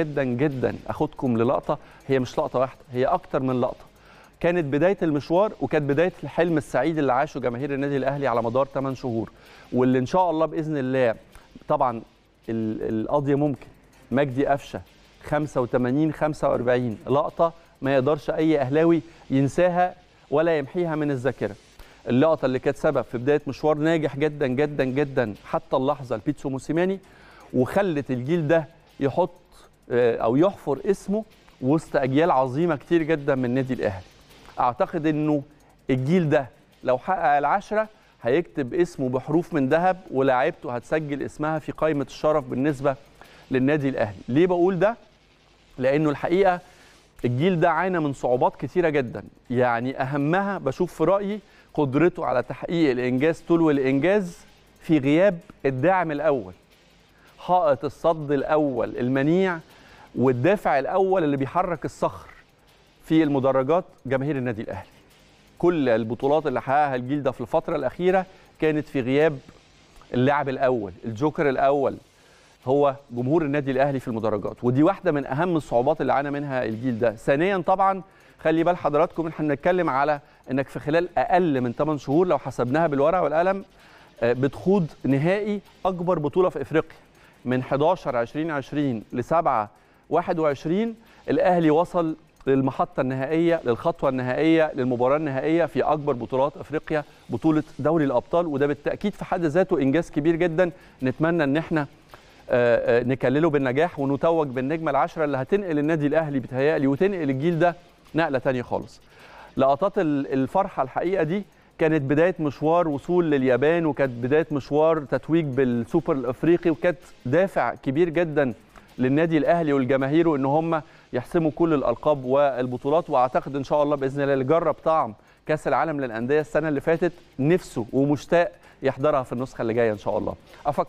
جدا جدا اخدكم للقطه هي مش لقطه واحده هي اكتر من لقطه كانت بدايه المشوار وكانت بدايه الحلم السعيد اللي عاشه جماهير النادي الاهلي على مدار 8 شهور واللي ان شاء الله باذن الله طبعا القضيه ممكن مجدي قفشه 85 45 لقطه ما يقدرش اي اهلاوي ينساها ولا يمحيها من الذاكره اللقطه اللي كانت سبب في بدايه مشوار ناجح جدا جدا جدا حتى اللحظه لبيتسو موسيماني وخلت الجيل ده يحط آه، او يحفر اسمه وسط اجيال عظيمه كتير جدا من النادي الاهلي اعتقد انه الجيل ده لو حقق العشره هيكتب اسمه بحروف من ذهب ولاعيبته هتسجل اسمها في قائمه الشرف بالنسبه للنادي الاهلي ليه بقول ده لانه الحقيقه الجيل ده عانى من صعوبات كتيره جدا يعني اهمها بشوف في رايي قدرته على تحقيق الانجاز تلو الانجاز في غياب الداعم الاول حائط الصد الاول المنيع والدافع الاول اللي بيحرك الصخر في المدرجات جماهير النادي الاهلي كل البطولات اللي حققها الجيل ده في الفتره الاخيره كانت في غياب اللاعب الاول الجوكر الاول هو جمهور النادي الاهلي في المدرجات ودي واحده من اهم الصعوبات اللي عانى منها الجيل ده ثانيا طبعا خلي بال حضراتكم احنا بنتكلم على انك في خلال اقل من 8 شهور لو حسبناها بالورقه والقلم آه، بتخوض نهائي اكبر بطوله في افريقيا من 11 2020 ل 7 21 الاهلي وصل للمحطة النهائية للخطوة النهائية للمباراة النهائية في أكبر بطولات أفريقيا بطولة دوري الأبطال وده بالتأكيد في حد ذاته إنجاز كبير جدا نتمنى إن إحنا آه، آه، نكلله بالنجاح ونتوج بالنجمة العشرة اللي هتنقل النادي الأهلي بتهيألي وتنقل الجيل ده نقلة تانية خالص لقطات الفرحة الحقيقة دي كانت بداية مشوار وصول لليابان وكانت بداية مشوار تتويج بالسوبر الأفريقي وكانت دافع كبير جداً للنادي الاهلي والجماهير وان هم يحسموا كل الالقاب والبطولات واعتقد ان شاء الله باذن الله اللي جرب طعم كاس العالم للانديه السنه اللي فاتت نفسه ومشتاق يحضرها في النسخه اللي جايه ان شاء الله